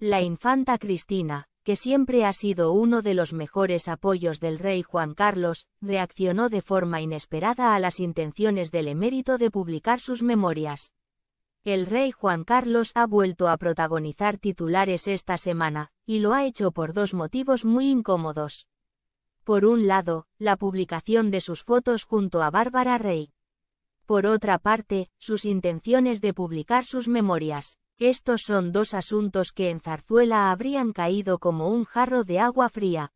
La infanta Cristina, que siempre ha sido uno de los mejores apoyos del rey Juan Carlos, reaccionó de forma inesperada a las intenciones del emérito de publicar sus memorias. El rey Juan Carlos ha vuelto a protagonizar titulares esta semana, y lo ha hecho por dos motivos muy incómodos. Por un lado, la publicación de sus fotos junto a Bárbara Rey. Por otra parte, sus intenciones de publicar sus memorias. Estos son dos asuntos que en Zarzuela habrían caído como un jarro de agua fría.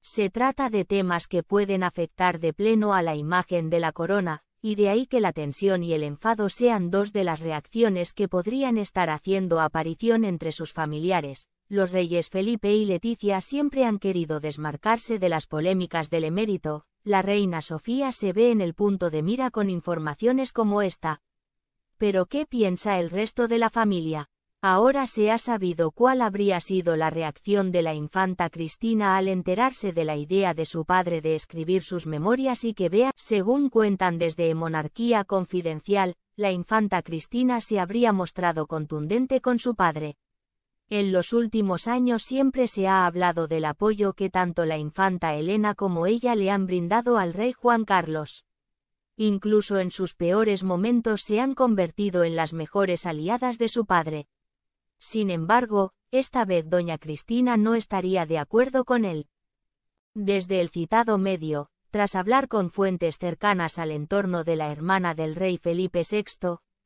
Se trata de temas que pueden afectar de pleno a la imagen de la corona, y de ahí que la tensión y el enfado sean dos de las reacciones que podrían estar haciendo aparición entre sus familiares. Los reyes Felipe y Leticia siempre han querido desmarcarse de las polémicas del emérito, la reina Sofía se ve en el punto de mira con informaciones como esta, pero ¿qué piensa el resto de la familia? Ahora se ha sabido cuál habría sido la reacción de la infanta Cristina al enterarse de la idea de su padre de escribir sus memorias y que vea, según cuentan desde Monarquía Confidencial, la infanta Cristina se habría mostrado contundente con su padre. En los últimos años siempre se ha hablado del apoyo que tanto la infanta Elena como ella le han brindado al rey Juan Carlos incluso en sus peores momentos se han convertido en las mejores aliadas de su padre. Sin embargo, esta vez doña Cristina no estaría de acuerdo con él. Desde el citado medio, tras hablar con fuentes cercanas al entorno de la hermana del rey Felipe VI,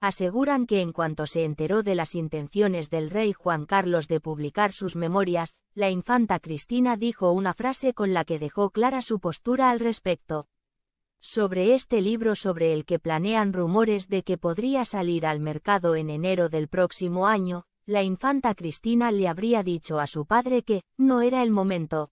aseguran que en cuanto se enteró de las intenciones del rey Juan Carlos de publicar sus memorias, la infanta Cristina dijo una frase con la que dejó clara su postura al respecto sobre este libro sobre el que planean rumores de que podría salir al mercado en enero del próximo año, la infanta Cristina le habría dicho a su padre que, no era el momento,